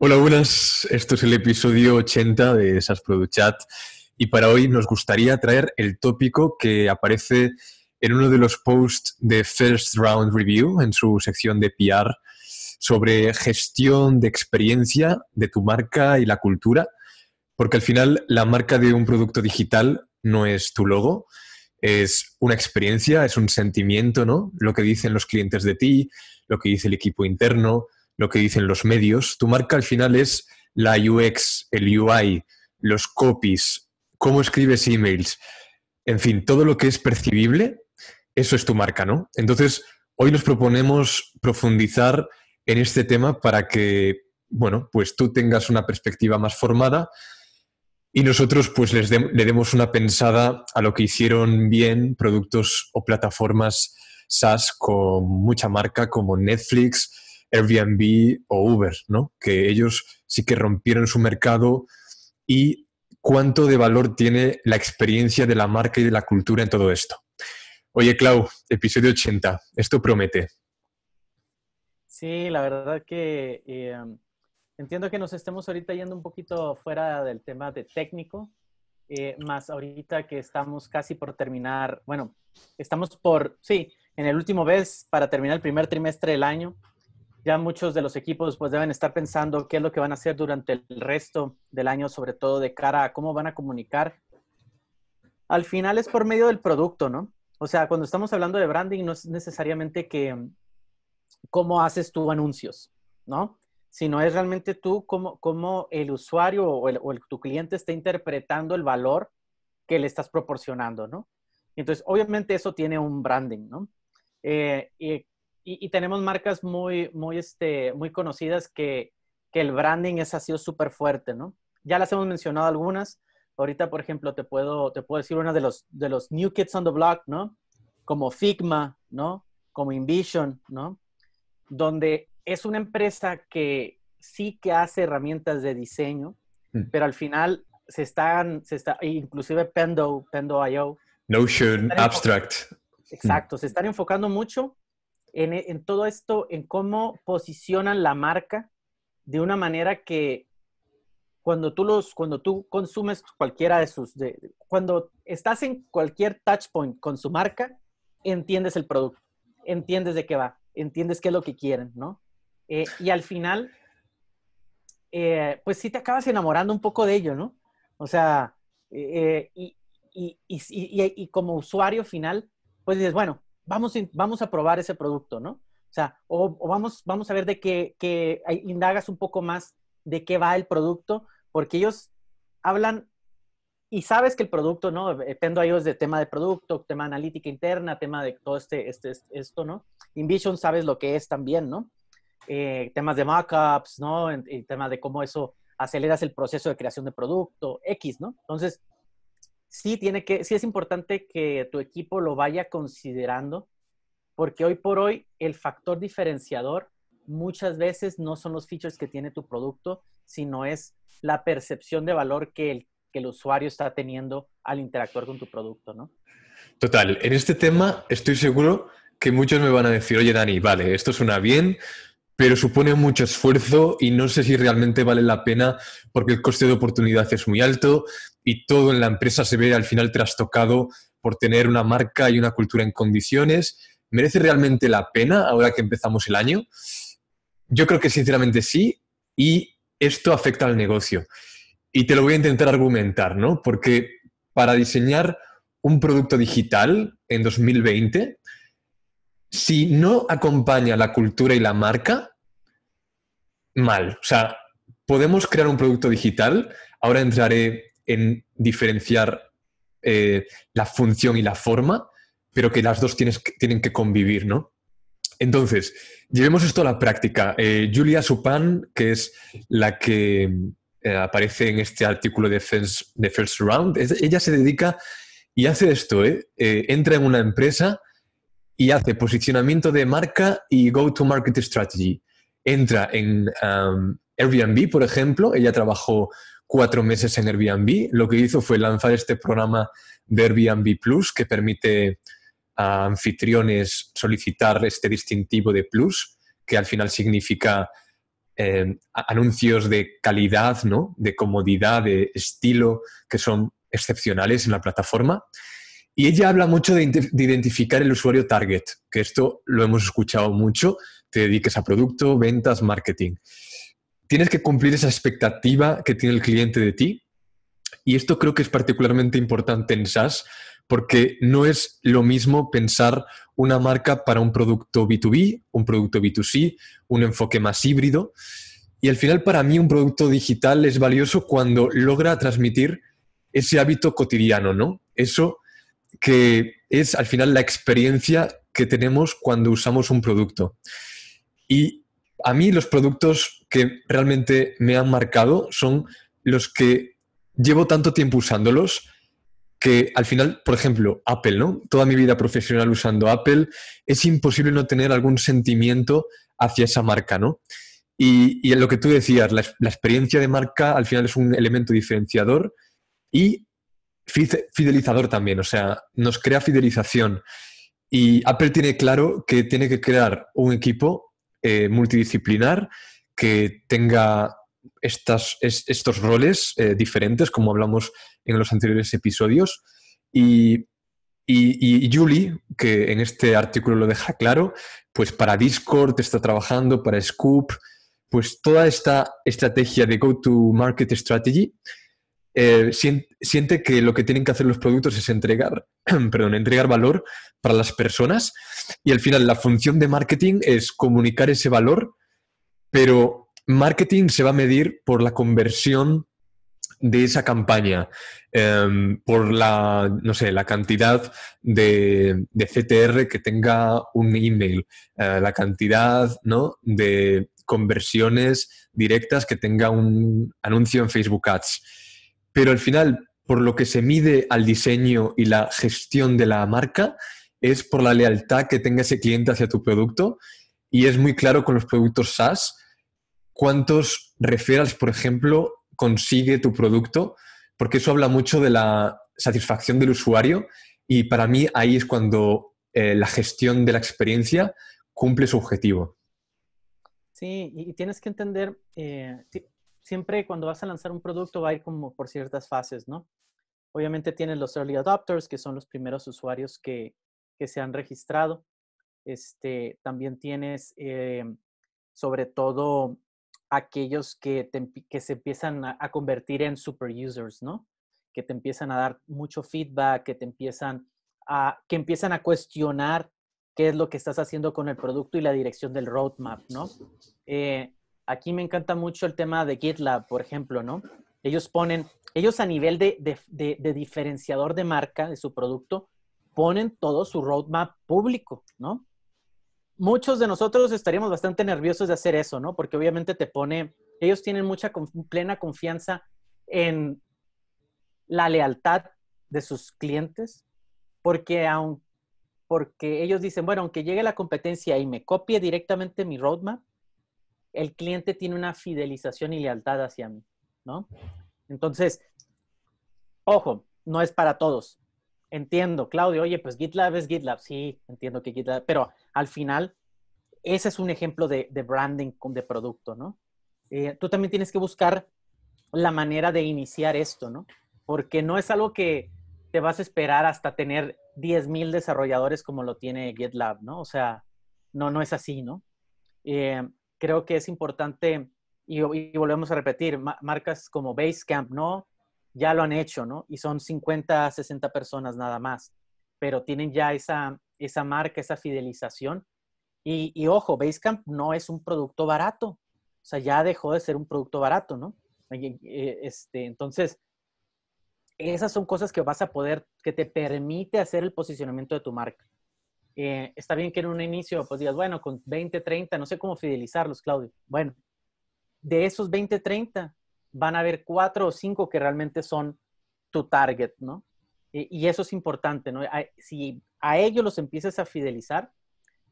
Hola, buenas. Esto es el episodio 80 de SAS Product Chat y para hoy nos gustaría traer el tópico que aparece en uno de los posts de First Round Review en su sección de PR sobre gestión de experiencia de tu marca y la cultura, porque al final la marca de un producto digital no es tu logo, es una experiencia, es un sentimiento, ¿no? Lo que dicen los clientes de ti, lo que dice el equipo interno, lo que dicen los medios. Tu marca al final es la UX, el UI, los copies, cómo escribes emails, en fin, todo lo que es percibible, eso es tu marca, ¿no? Entonces, hoy nos proponemos profundizar en este tema para que, bueno, pues tú tengas una perspectiva más formada y nosotros pues le demos una pensada a lo que hicieron bien productos o plataformas SaaS con mucha marca como Netflix, Airbnb o Uber, ¿no? Que ellos sí que rompieron su mercado y cuánto de valor tiene la experiencia de la marca y de la cultura en todo esto. Oye, Clau, episodio 80, esto promete. Sí, la verdad que em, entiendo que nos estemos ahorita yendo un poquito fuera del tema de técnico, eh, más ahorita que estamos casi por terminar, bueno, estamos por, sí, en el último mes para terminar el primer trimestre del año ya muchos de los equipos pues deben estar pensando qué es lo que van a hacer durante el resto del año, sobre todo de cara a cómo van a comunicar. Al final es por medio del producto, ¿no? O sea, cuando estamos hablando de branding no es necesariamente que cómo haces tus anuncios, ¿no? Sino es realmente tú cómo, cómo el usuario o, el, tu cliente está interpretando el valor que le estás proporcionando, ¿no? Entonces, obviamente eso tiene un branding, ¿no? Eh, y, tenemos marcas muy, muy, este, muy conocidas que, el branding es, ha sido súper fuerte, ¿no? Ya las hemos mencionado algunas. Ahorita, por ejemplo, te puedo, te puedo decir una de los, de los New Kids on the Block, ¿no? Como Figma, ¿no? Como Invision, ¿no? Donde es una empresa que sí que hace herramientas de diseño, hmm. pero al final se están, se está, inclusive Pendo, Pendo.io. Notion, Abstract. Exacto, se están enfocando mucho e, en, todo esto, en cómo posicionan la marca de una manera que cuando tú los cuando tú consumes cualquiera de sus cuando estás en cualquier touch point con su marca entiendes el producto entiendes de qué va entiendes qué es lo que quieren no eh, y al final eh, pues sí te acabas enamorando un poco de ello no o sea eh, y, y, como usuario final pues dices bueno vamos, a probar ese producto, ¿no? O sea, o, vamos, vamos a ver de qué, indagas un poco más de qué va el producto, porque ellos hablan y sabes que el producto, ¿no? Dependo a ellos de tema de producto, tema analítica interna, tema de todo este, este, este, esto, ¿no? InVision sabes lo que es también, ¿no? Eh, temas de mockups, ¿no? El tema de cómo eso aceleras el proceso de creación de producto, X, ¿no? Entonces, sí tiene que, sí es importante que tu equipo lo vaya considerando, porque hoy por hoy el factor diferenciador muchas veces no son los features que tiene tu producto, sino es la percepción de valor que el, que el usuario está teniendo al interactuar con tu producto, ¿no? Total, en este tema estoy seguro que muchos me van a decir, oye Dani, vale, esto suena bien, pero supone mucho esfuerzo y no sé si realmente vale la pena porque el coste de oportunidad es muy alto, y todo en la empresa se ve al final trastocado por tener una marca y una cultura en condiciones. ¿Merece realmente la pena ahora que empezamos el año? Yo creo que sinceramente sí y esto afecta al negocio. Y te lo voy a intentar argumentar, ¿no? Porque para diseñar un producto digital en 2020, si no acompaña la cultura y la marca, mal. O sea, podemos crear un producto digital. Ahora entraré en diferenciar eh, la función y la forma, pero que las dos tienes, tienen que convivir, ¿no? Entonces, llevemos esto a la práctica. Eh, Julia Supan, que es la que eh, aparece en este artículo de, de First Round, ella se dedica y hace esto, ¿eh? entra en una empresa y hace posicionamiento de marca y go-to-market strategy. Entra en um, Airbnb, por ejemplo, ella trabajó cuatro meses en Airbnb, lo que hizo fue lanzar este programa de Airbnb Plus que permite a anfitriones solicitar este distintivo de plus, que al final significa eh, anuncios de calidad, ¿no? de comodidad, de estilo, que son excepcionales en la plataforma. Y ella habla mucho de, identificar el usuario target, que esto lo hemos escuchado mucho, te dediques a producto, ventas, marketing tienes que cumplir esa expectativa que tiene el cliente de ti. Y esto creo que es particularmente importante en SaaS porque no es lo mismo pensar una marca para un producto B2B, un producto B2C, un enfoque más híbrido. Y al final para mí un producto digital es valioso cuando logra transmitir ese hábito cotidiano, ¿no? Eso que es al final la experiencia que tenemos cuando usamos un producto. Y a mí los productos que realmente me han marcado son los que llevo tanto tiempo usándolos que al final, por ejemplo, Apple, ¿no? Toda mi vida profesional usando Apple, es imposible no tener algún sentimiento hacia esa marca, ¿no? Y, lo que tú decías, la, la, experiencia de marca al final es un elemento diferenciador y fidelizador también, o sea, nos crea fidelización. Y Apple tiene claro que tiene que crear un equipo eh, multidisciplinar, que tenga estas, estos roles eh, diferentes, como hablamos en los anteriores episodios. Y, y, y, Julie, que en este artículo lo deja claro, pues para Discord está trabajando, para Scoop, pues toda esta estrategia de Go-to-Market Strategy eh, siente, que lo que tienen que hacer los productos es entregar, perdón, entregar valor para las personas y al final la función de marketing es comunicar ese valor, pero marketing se va a medir por la conversión de esa campaña, em, por la, no sé, la cantidad de, CTR que tenga un email, eh, la cantidad de conversiones directas que tenga un anuncio en Facebook Ads pero al final, por lo que se mide al diseño y la gestión de la marca, es por la lealtad que tenga ese cliente hacia tu producto y es muy claro con los productos SaaS cuántos referrals, por ejemplo, consigue tu producto, porque eso habla mucho de la satisfacción del usuario y para mí ahí es cuando eh, la gestión de la experiencia cumple su objetivo. Sí, y tienes que entender, eh, siempre cuando vas a lanzar un producto va a ir como por ciertas fases, ¿no? Obviamente tienes los early adopters, que son los primeros usuarios que, que se han registrado. Este, también tienes, eh, sobre todo, aquellos que, que se empiezan a, convertir en super users, ¿no? Que te empiezan a dar mucho feedback, que te empiezan a, que empiezan a cuestionar qué es lo que estás haciendo con el producto y la dirección del roadmap, ¿no? Eh, Aquí me encanta mucho el tema de GitLab, por ejemplo, ¿no? Ellos ponen, ellos a nivel de, diferenciador de marca de su producto, ponen todo su roadmap público, ¿no? Muchos de nosotros estaríamos bastante nerviosos de hacer eso, ¿no? Porque obviamente te pone, ellos tienen mucha plena confianza en la lealtad de sus clientes, porque aun, porque ellos dicen, bueno, aunque llegue la competencia y me copie directamente mi roadmap, el cliente tiene una fidelización y lealtad hacia mí, ¿no? Entonces, ojo, no es para todos. Entiendo, Claudio, oye, pues GitLab es GitLab, sí, entiendo que GitLab, pero al final, ese es un ejemplo de, branding de producto, ¿no? Eh, tú también tienes que buscar la manera de iniciar esto, ¿no? Porque no es algo que te vas a esperar hasta tener 10.000 desarrolladores como lo tiene GitLab, ¿no? O sea, no, no es así, ¿no? Eh, creo que es importante, y, volvemos a repetir, marcas como Basecamp, ¿no? Ya lo han hecho, ¿no? Y son 50, 60 personas nada más, pero tienen ya esa, esa marca, esa fidelización. Y, y ojo, Basecamp no es un producto barato, o sea, ya dejó de ser un producto barato, ¿no? Eh, eh, este, entonces, esas son cosas que vas a poder, que te permite hacer el posicionamiento de tu marca. Eh, está bien que en un inicio, pues digas, bueno, con 20, 30, no sé cómo fidelizarlos, Claudio. Bueno, de esos 20, 30, van a haber cuatro o cinco que realmente son tu target, ¿no? Y, eso es importante, ¿no? si a ellos los empiezas a fidelizar,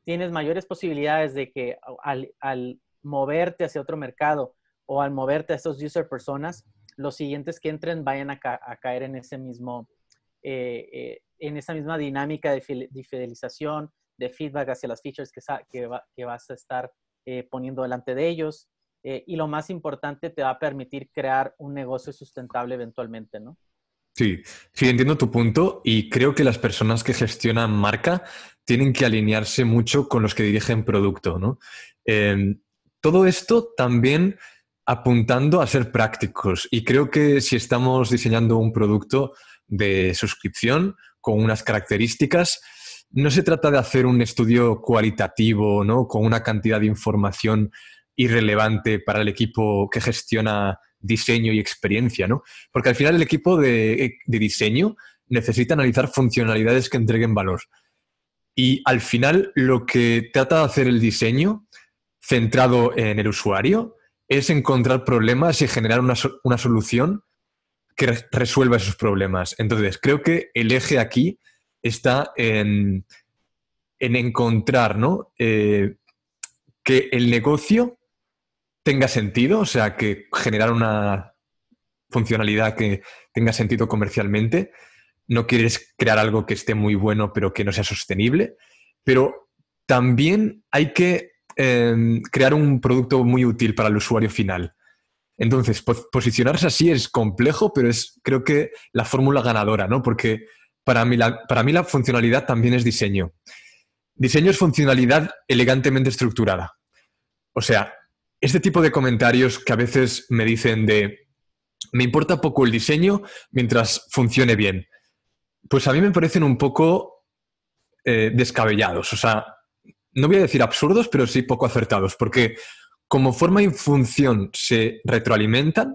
tienes mayores posibilidades de que al, moverte hacia otro mercado o al moverte a esos user personas, los siguientes que entren vayan a, caer en ese mismo eh, eh, en esa misma dinámica de, fidelización, de feedback hacia las features que, que, vas a estar eh, poniendo delante de ellos. Eh, y lo más importante, te va a permitir crear un negocio sustentable eventualmente, ¿no? Sí, sí, entiendo tu punto y creo que las personas que gestionan marca tienen que alinearse mucho con los que dirigen producto, ¿no? Em, todo esto también apuntando a ser prácticos y creo que si estamos diseñando un producto de suscripción con unas características. No se trata de hacer un estudio cualitativo, ¿no? Con una cantidad de información irrelevante para el equipo que gestiona diseño y experiencia, ¿no? Porque al final el equipo de, diseño necesita analizar funcionalidades que entreguen valor. Y al final lo que trata de hacer el diseño, centrado en el usuario, es encontrar problemas y generar una, una solución que resuelva esos problemas. Entonces, creo que el eje aquí está en, encontrar eh, que el negocio tenga sentido, o sea, que generar una funcionalidad que tenga sentido comercialmente. No quieres crear algo que esté muy bueno pero que no sea sostenible, pero también hay que em, crear un producto muy útil para el usuario final. Entonces, posicionarse así es complejo, pero es creo que la fórmula ganadora, ¿no? Porque para mí, la, para mí la funcionalidad también es diseño. Diseño es funcionalidad elegantemente estructurada. O sea, este tipo de comentarios que a veces me dicen de me importa poco el diseño mientras funcione bien, pues a mí me parecen un poco eh, descabellados. O sea, no voy a decir absurdos, pero sí poco acertados, porque como forma y función se retroalimentan,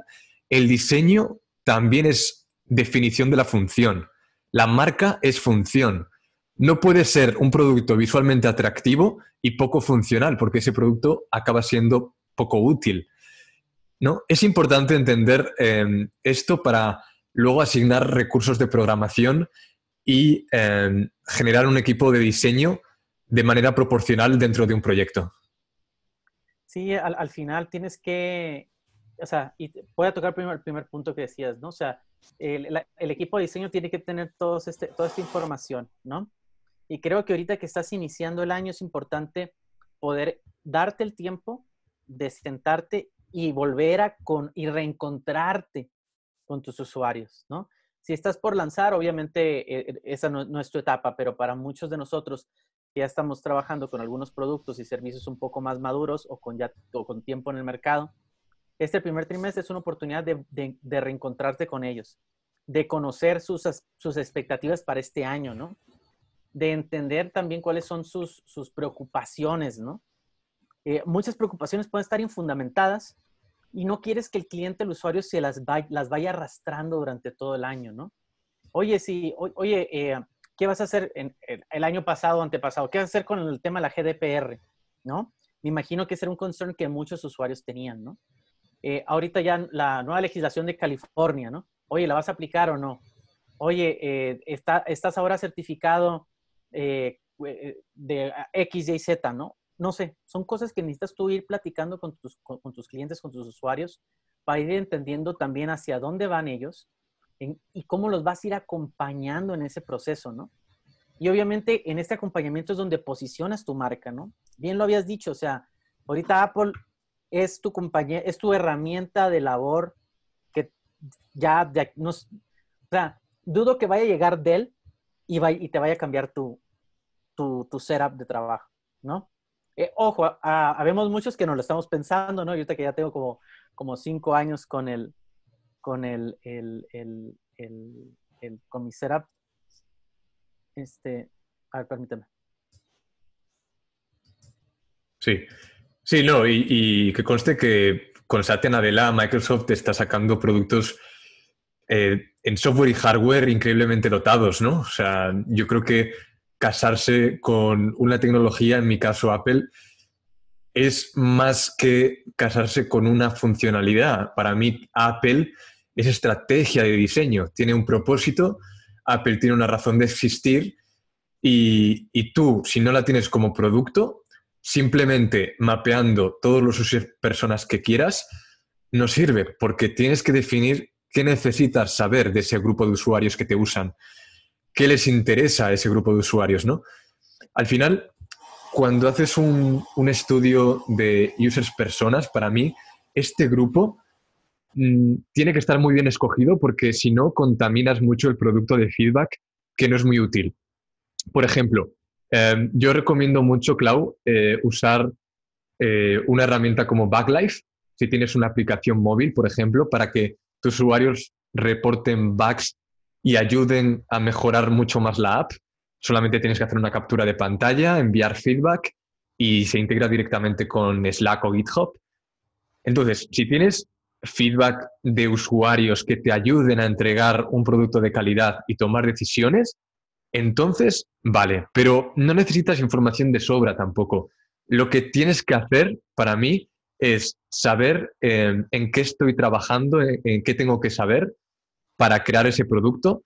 el diseño también es definición de la función. La marca es función. No puede ser un producto visualmente atractivo y poco funcional, porque ese producto acaba siendo poco útil. ¿no? Es importante entender em, esto para luego asignar recursos de programación y em, generar un equipo de diseño de manera proporcional dentro de un proyecto. Sí, al, final tienes que, o sea, y voy a tocar primero el primer punto que decías, ¿no? O sea, el, equipo de diseño tiene que tener todos este, toda esta información, ¿no? Y creo que ahorita que estás iniciando el año es importante poder darte el tiempo de sentarte y volver a con, y reencontrarte con tus usuarios, ¿no? Si estás por lanzar, obviamente eh, eh, esa no, es tu etapa, pero para muchos de nosotros ya estamos trabajando con algunos productos y servicios un poco más maduros o con, ya, con tiempo en el mercado, este primer trimestre es una oportunidad de, de, reencontrarte con ellos, de conocer sus, sus, expectativas para este año, ¿no? De entender también cuáles son sus, sus preocupaciones, ¿no? Eh, muchas preocupaciones pueden estar infundamentadas y no quieres que el cliente, el usuario, se las, las vaya arrastrando durante todo el año, ¿no? Oye, sí, oye, eh, ¿Qué vas a hacer en el, año pasado, o antepasado? ¿Qué vas a hacer con el tema de la GDPR? ¿No? Me imagino que ese era un concern que muchos usuarios tenían, ¿no? Eh, ahorita ya la nueva legislación de California, ¿no? Oye, ¿la vas a aplicar o no? Oye, eh, estás ahora certificado eh, de X, Y, Z, ¿no? No sé, son cosas que necesitas tú ir platicando con tus clientes, con tus usuarios, para ir entendiendo también hacia dónde van ellos y cómo los vas a ir acompañando en ese proceso, ¿no? Y obviamente en este acompañamiento es donde posicionas tu marca, ¿no? Bien lo habías dicho, o sea, ahorita Apple es tu compañía, es tu herramienta de labor que ya, o sea, dudo que vaya a llegar Dell y, y te vaya a cambiar tu, tu, tu setup de trabajo, ¿no? Eh, ojo, ah, habemos muchos que nos lo estamos pensando, ¿no? Yo ahorita que ya tengo como, como cinco años con el, con el, el, mi setup. Este, a permíteme. Sí, sí, no, y, que conste que con Satya Nadella Microsoft está sacando productos eh, en software y hardware increíblemente dotados, ¿no? O sea, yo creo que casarse con una tecnología, en mi caso Apple, es más que casarse con una funcionalidad. Para mí, Apple es estrategia de diseño, tiene un propósito, Apple tiene una razón de existir y, tú, si no la tienes como producto, simplemente mapeando todos los personas que quieras, no sirve porque tienes que definir qué necesitas saber de ese grupo de usuarios que te usan, qué les interesa a ese grupo de usuarios, ¿no? Al final, cuando haces un, estudio de users personas, para mí, este grupo mm, tiene que estar muy bien escogido porque si no, contaminas mucho el producto de feedback que no es muy útil. Por ejemplo, em, yo recomiendo mucho, Clau, eh, usar eh, una herramienta como Backlife, si tienes una aplicación móvil, por ejemplo, para que tus usuarios reporten bugs y ayuden a mejorar mucho más la app. Solamente tienes que hacer una captura de pantalla, enviar feedback y se integra directamente con Slack o GitHub. Entonces, si tienes feedback de usuarios que te ayuden a entregar un producto de calidad y tomar decisiones, entonces, vale, pero no necesitas información de sobra tampoco. Lo que tienes que hacer para mí es saber eh, en qué estoy trabajando, en, qué tengo que saber para crear ese producto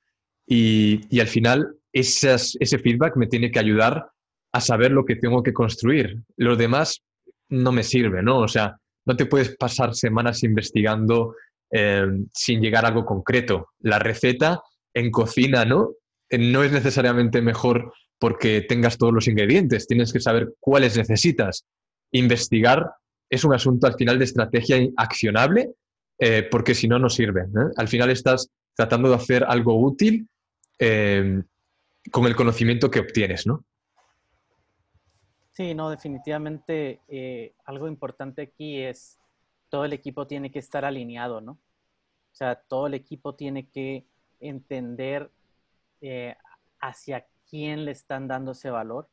y al final ese feedback me tiene que ayudar a saber lo que tengo que construir. Lo demás no me sirve, ¿no? O sea, no te puedes pasar semanas investigando eh, sin llegar a algo concreto. La receta en cocina, ¿no? Eh, no es necesariamente mejor porque tengas todos los ingredientes, tienes que saber cuáles necesitas. Investigar es un asunto al final de estrategia accionable, eh, porque si no, no sirve. Al final estás tratando de hacer algo útil con el conocimiento que obtienes, ¿no? Sí, no, definitivamente eh, algo importante aquí es todo el equipo tiene que estar alineado, ¿no? O sea, todo el equipo tiene que entender eh, hacia quién le están dando ese valor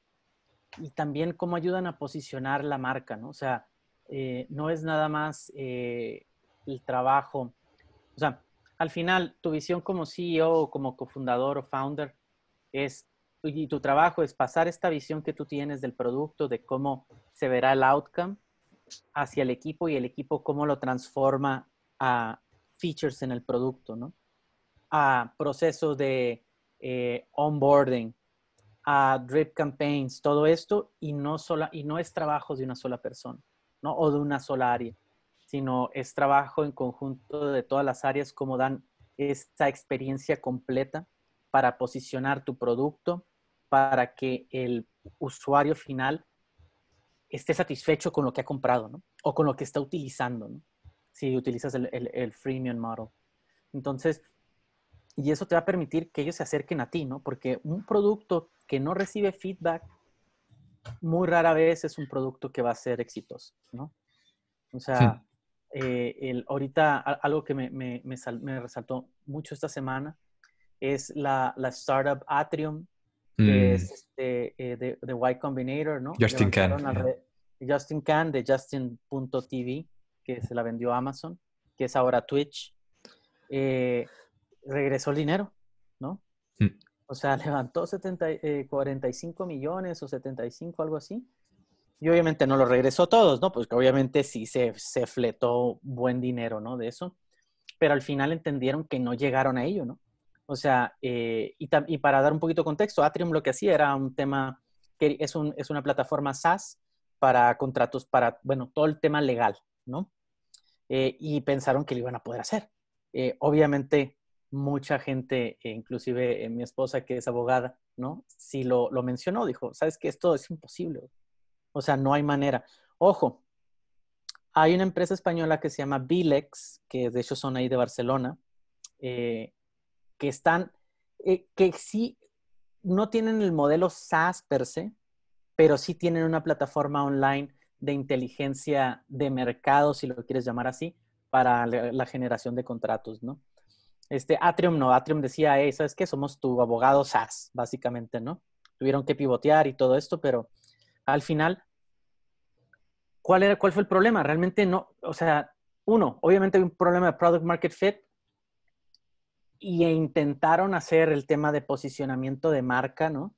y también cómo ayudan a posicionar la marca, ¿no? O sea, eh, no es nada más el trabajo. O sea, al final, tu visión como CEO, como cofundador o founder, y tu trabajo es pasar esta visión que tú tienes del producto, de cómo se verá el outcome hacia el equipo y el equipo cómo lo transforma a features en el producto, A procesos de eh, onboarding, a drip campaigns, todo esto, y no, sola, y no es trabajo de una sola persona, O de una sola área, sino es trabajo en conjunto de todas las áreas, cómo dan esta experiencia completa para posicionar tu producto, para que el usuario final esté satisfecho con lo que ha comprado, ¿no? O con lo que está utilizando, ¿no? Si utilizas el, el, el, freemium model. Entonces, y eso te va a permitir que ellos se acerquen a ti, ¿no? Porque un producto que no recibe feedback, muy rara vez es un producto que va a ser exitoso, ¿no? O sea, eh, el, ahorita algo que me resaltó mucho esta semana es la, startup Atrium, que es mm. este, eh, de, Y Combinator, ¿no? Justin Can. Justin Can de Justin.tv, que se la vendió a Amazon, que es ahora Twitch. Eh, regresó el dinero, ¿no? Mm. O sea, levantó 70, 45 eh, millones o 75, algo así. Y obviamente no lo regresó todos, ¿no? Pues obviamente sí se, se fletó buen dinero, ¿no? De eso. Pero al final entendieron que no llegaron a ello, ¿no? O sea, eh, y, para dar un poquito de contexto, Atrium lo que hacía era un tema, que es, una plataforma SaaS para contratos, para, bueno, todo el tema legal, ¿no? Eh, y pensaron que lo iban a poder hacer. Eh, obviamente, mucha gente, e inclusive mi esposa que es abogada, ¿no? Si lo, mencionó, dijo, ¿sabes que Esto es imposible. O sea, no hay manera. Ojo, hay una empresa española que se llama Bilex, que de hecho son ahí de Barcelona, eh, que están, eh, que sí, no tienen el modelo SaaS per se, pero sí tienen una plataforma online de inteligencia de mercado, si lo quieres llamar así, para la, generación de contratos, ¿no? Este, Atrium no, Atrium decía, eso ¿sabes qué? Somos tu abogado SaaS, básicamente, ¿no? Tuvieron que pivotear y todo esto, pero al final, ¿cuál, era, cuál fue el problema? Realmente no, o sea, uno, obviamente hay un problema de product market fit, y e intentaron hacer el tema de posicionamiento de marca, ¿no?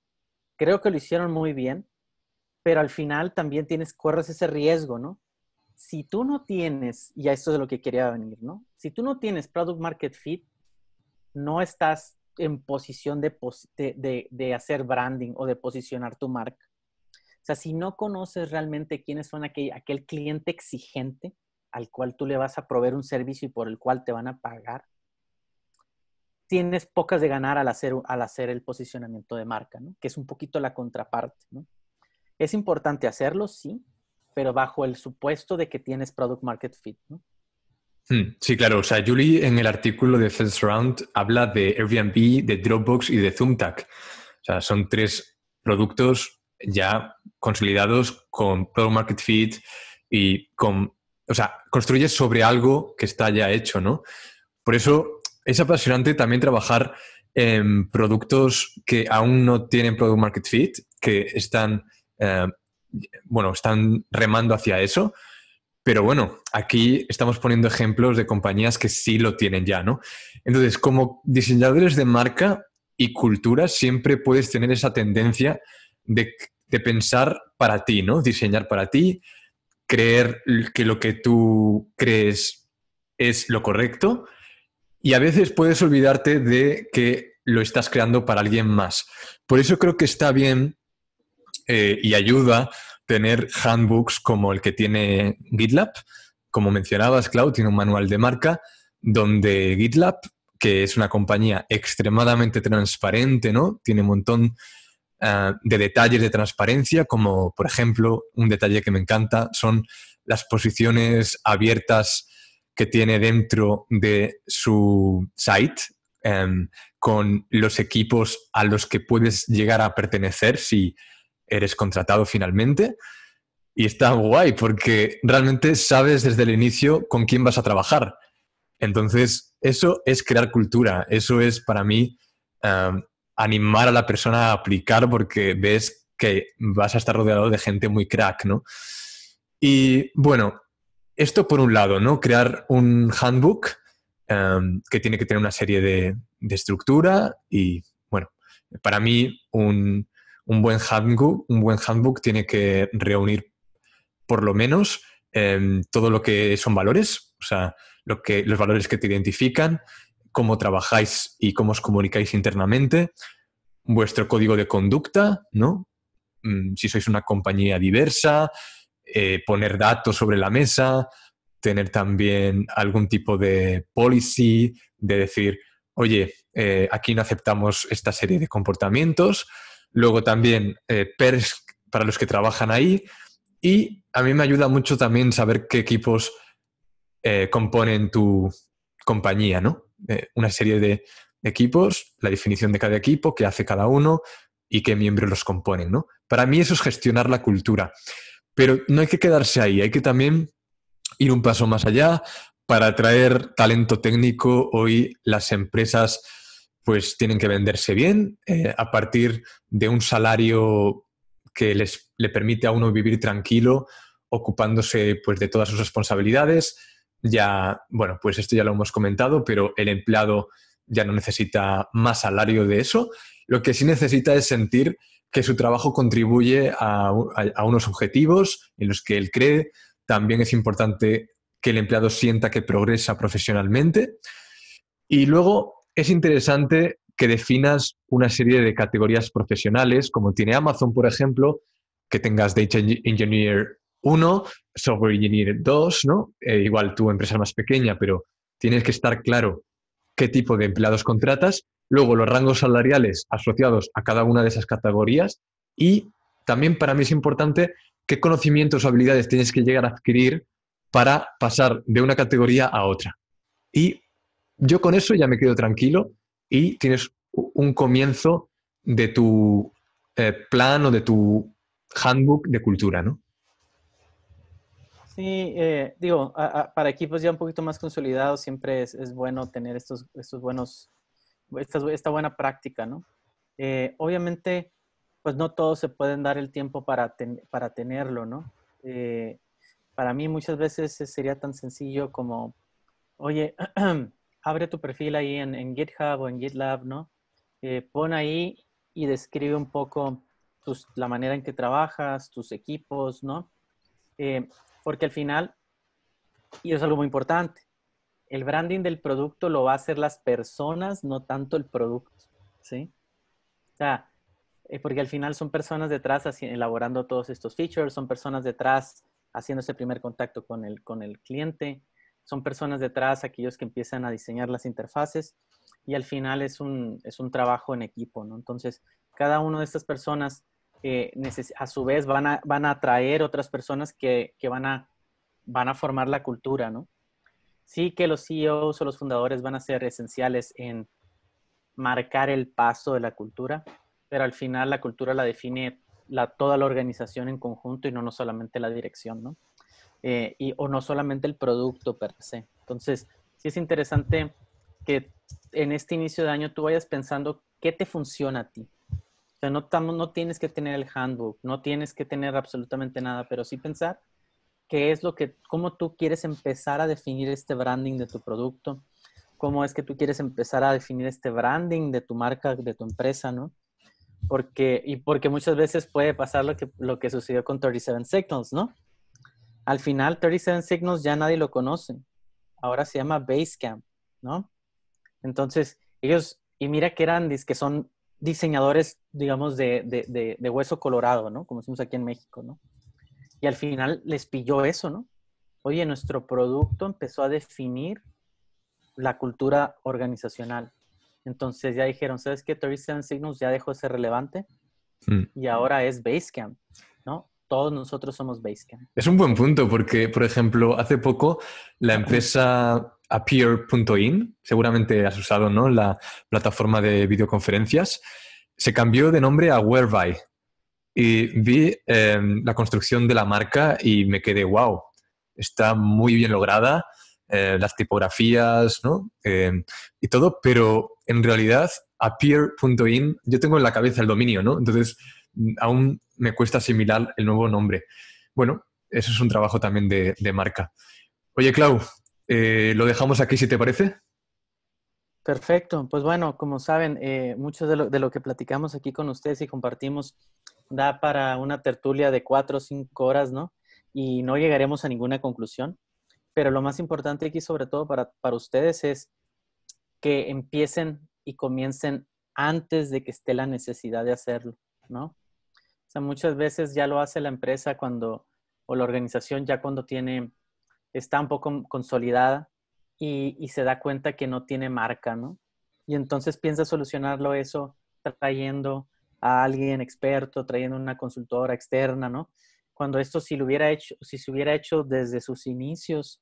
Creo que lo hicieron muy bien, pero al final también tienes, corres ese riesgo, ¿no? Si tú no tienes, y a esto es de lo que quería venir, ¿no? Si tú no tienes product market fit, no estás en posición de, de, hacer branding o de posicionar tu marca. O sea, si no conoces realmente quiénes son aquel cliente exigente al cual tú le vas a proveer un servicio y por el cual te van a pagar, tienes pocas de ganar al hacer, al hacer el posicionamiento de marca, ¿no? que es un poquito la contraparte. ¿no? Es importante hacerlo, sí, pero bajo el supuesto de que tienes product market fit. Hmm, sí, claro. O sea, Julie en el artículo de First Round habla de Airbnb, de Dropbox y de Zoomtac. O sea, son tres productos ya consolidados con product market fit y con... O sea, construyes sobre algo que está ya hecho, ¿no? Por eso es apasionante también trabajar en productos que aún no tienen product market fit, que están, eh, bueno, están remando hacia eso. Pero bueno, aquí estamos poniendo ejemplos de compañías que sí lo tienen ya, ¿no? Entonces, como diseñadores de marca y cultura, siempre puedes tener esa tendencia de, de pensar para ti, ¿no? Diseñar para ti, creer que lo que tú crees es lo correcto y a veces puedes olvidarte de que lo estás creando para alguien más. Por eso creo que está bien eh, y ayuda tener handbooks como el que tiene GitLab. Como mencionabas, Cloud tiene un manual de marca donde GitLab, que es una compañía extremadamente transparente, ¿no? Tiene un montón eh, de detalles de transparencia, como por ejemplo, un detalle que me encanta son las posiciones abiertas que tiene dentro de su site em, con los equipos a los que puedes llegar a pertenecer si eres contratado finalmente. Y está guay porque realmente sabes desde el inicio con quién vas a trabajar. Entonces, eso es crear cultura, eso es para mí em, animar a la persona a aplicar porque ves que vas a estar rodeado de gente muy crack, ¿no? Y bueno, esto por un lado, ¿no? Crear un handbook em, que tiene que tener una serie de, estructura y, bueno, para mí un, un, buen handbook, un buen handbook tiene que reunir por lo menos em, todo lo que son valores, o sea, lo que, los valores que te identifican, cómo trabajáis y cómo os comunicáis internamente, vuestro código de conducta, ¿no? Mm, si sois una compañía diversa, eh, poner datos sobre la mesa, tener también algún tipo de policy, de decir, oye, eh, aquí no aceptamos esta serie de comportamientos. Luego también eh, PERS para los que trabajan ahí. Y a mí me ayuda mucho también saber qué equipos eh, componen tu compañía, ¿no? una serie de equipos, la definición de cada equipo, qué hace cada uno y qué miembros los componen, ¿no? Para mí eso es gestionar la cultura. Pero no hay que quedarse ahí, hay que también ir un paso más allá para atraer talento técnico. Hoy las empresas pues tienen que venderse bien eh, a partir de un salario que les le permite a uno vivir tranquilo, ocupándose pues de todas sus responsabilidades. Ya, bueno, pues esto ya lo hemos comentado, pero el empleado ya no necesita más salario de eso. Lo que sí necesita es sentir que su trabajo contribuye a, unos objetivos en los que él cree. También es importante que el empleado sienta que progresa profesionalmente. Y luego es interesante que definas una serie de categorías profesionales, como tiene Amazon, por ejemplo, que tengas Data Engineer 1, Software Engineer 2, ¿no? Eh, igual tu empresa más pequeña, pero tienes que estar claro qué tipo de empleados contratas luego los rangos salariales asociados a cada una de esas categorías y también para mí es importante qué conocimientos o habilidades tienes que llegar a adquirir para pasar de una categoría a otra. Y yo con eso ya me quedo tranquilo y tienes un comienzo de tu eh, plan o de tu handbook de cultura, ¿no? Sí, eh, digo, para equipos ya un poquito más consolidados siempre es, es bueno tener estos, estos buenos esta, buena práctica, ¿no? Eh, obviamente, pues no todos se pueden dar el tiempo para, para tenerlo, ¿no? Eh, para mí muchas veces sería tan sencillo como, oye, abre tu perfil ahí en, GitHub o en GitLab, ¿no? Eh, pon ahí y describe un poco pues, la manera en que trabajas, tus equipos, ¿no? porque al final, y es algo muy importante, el branding del producto lo va a hacer las personas, no tanto el producto, ¿sí? O sea, eh, porque al final son personas detrás así, elaborando todos estos features, son personas detrás haciendo ese primer contacto con el, con el cliente, son personas detrás aquellos que empiezan a diseñar las interfaces y al final es un, es un trabajo en equipo, ¿no? Entonces, cada una de estas personas eh, a su vez van a, van a atraer otras personas que, que van, a, van a formar la cultura, ¿no? sí que los CEOs o los fundadores van a ser esenciales en marcar el paso de la cultura, pero al final la cultura la define la, toda la organización en conjunto y no, no solamente la dirección, ¿no? Eh, y, o no solamente el producto per se. Entonces, sí es interesante que en este inicio de año tú vayas pensando qué te funciona a ti. O sea, no, no tienes que tener el handbook, no tienes que tener absolutamente nada, pero sí pensar qué es lo que, cómo tú quieres empezar a definir este branding de tu producto, cómo es que tú quieres empezar a definir este branding de tu marca, de tu empresa, ¿no? Porque, y porque muchas veces puede pasar lo que, lo que sucedió con 37 Signals, ¿no? Al final, 37 Signals ya nadie lo conoce. Ahora se llama Basecamp, ¿no? Entonces, ellos, y mira que eran, que son diseñadores, digamos, de, de, de, de hueso colorado, ¿no? Como decimos aquí en México, ¿no? Y al final les pilló eso, ¿no? Oye, nuestro producto empezó a definir la cultura organizacional. Entonces ya dijeron, ¿sabes qué? 37 Signals ya dejó de ser relevante hmm. y ahora es Basecamp, ¿no? Todos nosotros somos Basecamp. Es un buen punto porque, por ejemplo, hace poco la empresa Appear.in, seguramente has usado, ¿no? La plataforma de videoconferencias, se cambió de nombre a Whereby, y vi em, la construcción de la marca y me quedé, wow, está muy bien lograda, eh, las tipografías ¿no? Em, y todo, pero en realidad a appear.in yo tengo en la cabeza el dominio, ¿no? Entonces mm, aún me cuesta asimilar el nuevo nombre. Bueno, eso es un trabajo también de, marca. Oye, Clau, eh, lo dejamos aquí si te parece. Perfecto, pues bueno, como saben, eh, mucho de lo, de lo que platicamos aquí con ustedes y compartimos da para una tertulia de cuatro o cinco horas, ¿no? Y no llegaremos a ninguna conclusión. Pero lo más importante aquí, sobre todo para, para ustedes, es que empiecen y comiencen antes de que esté la necesidad de hacerlo, ¿no? O sea, muchas veces ya lo hace la empresa cuando, o la organización ya cuando tiene, está un poco consolidada y, y se da cuenta que no tiene marca, ¿no? Y entonces piensa solucionarlo eso trayendo a alguien experto, trayendo una consultora externa, ¿no? Cuando esto si lo hubiera hecho, si se hubiera hecho desde sus inicios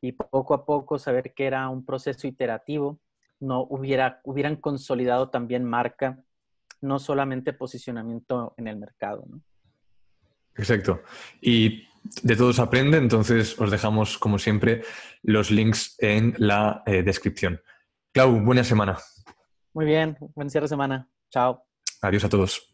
y poco a poco saber que era un proceso iterativo, no hubiera, hubieran consolidado también marca, no solamente posicionamiento en el mercado, ¿no? Exacto. Y de todos aprende, entonces os dejamos, como siempre, los links en la eh, descripción. Clau, buena semana. Muy bien, buen cierre de semana. Chao. Adiós a todos.